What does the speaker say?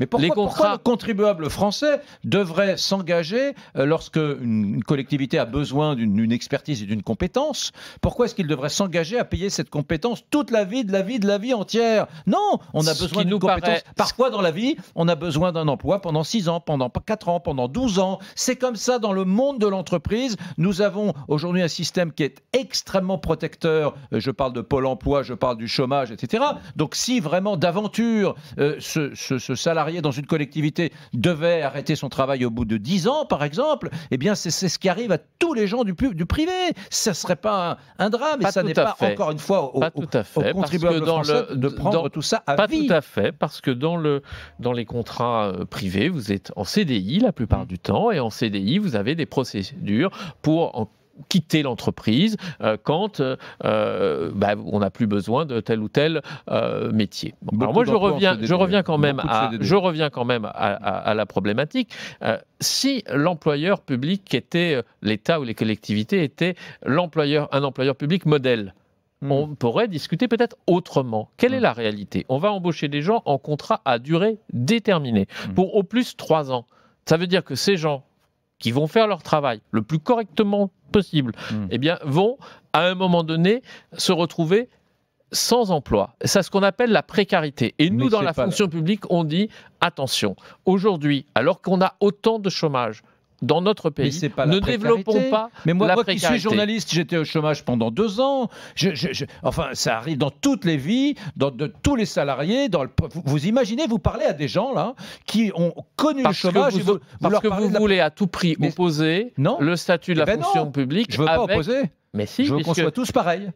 Mais pourquoi, les contrats... le contribuable français devrait s'engager euh, lorsque une, collectivité a besoin d'une expertise et d'une compétence Pourquoi est-ce qu'il devrait s'engager à payer cette compétence toute la vie, de la vie, de la vie entière Non, on a besoin de compétence. Paraît... Parfois dans la vie, on a besoin d'un emploi pendant 6 ans, pendant 4 ans, pendant 12 ans. C'est comme ça dans le monde de l'entreprise. Nous avons aujourd'hui un système qui est extrêmement protecteur. Euh, je parle de Pôle emploi, je parle du chômage, etc. Donc si vraiment d'aventure euh, ce, ce, ce salarié dans une collectivité devait arrêter son travail au bout de 10 ans, par exemple, eh bien, c'est ce qui arrive à tous les gens du, du privé. Ça ne serait pas un, drame, et ça n'est pas, encore une fois, au, pas tout à fait, de prendre tout ça à pas Pas tout à fait, parce que dans, le, dans les contrats euh, privés, vous êtes en CDI la plupart mmh. du temps, et en CDI, vous avez des procédures pour quitter l'entreprise euh, quand euh, euh, bah, on n'a plus besoin de tel ou tel métier. alors moi, je reviens, je reviens quand même à, je reviens quand même à, la problématique. si l'employeur public qui était l'État ou les collectivités était l'employeur, un employeur public modèle hmm. on pourrait discuter peut-être autrement. Quelle hmm. est la réalité On va embaucher des gens en contrat à durée déterminée, hmm. pour au plus trois ans. Ça veut dire que ces gens qui vont faire leur travail le plus correctement possible, hmm. eh bien, vont, à un moment donné, se retrouver sans emploi. C'est ce qu'on appelle la précarité. Et nous, dans la fonction publique, on dit attention, aujourd'hui, alors qu'on a autant de chômage, dans notre pays. ne développons pas. Mais moi, la moi qui suis journaliste, j'étais au chômage pendant deux ans. enfin, ça arrive dans toutes les vies, dans de, tous les salariés. Dans le, vous, imaginez, vous parlez à des gens là qui ont connu le chômage. parce que vous voulez à tout prix opposer non. le statut de eh la ben fonction publique. Je veux pas opposer. Mais si, je veux qu'on soit tous pareils.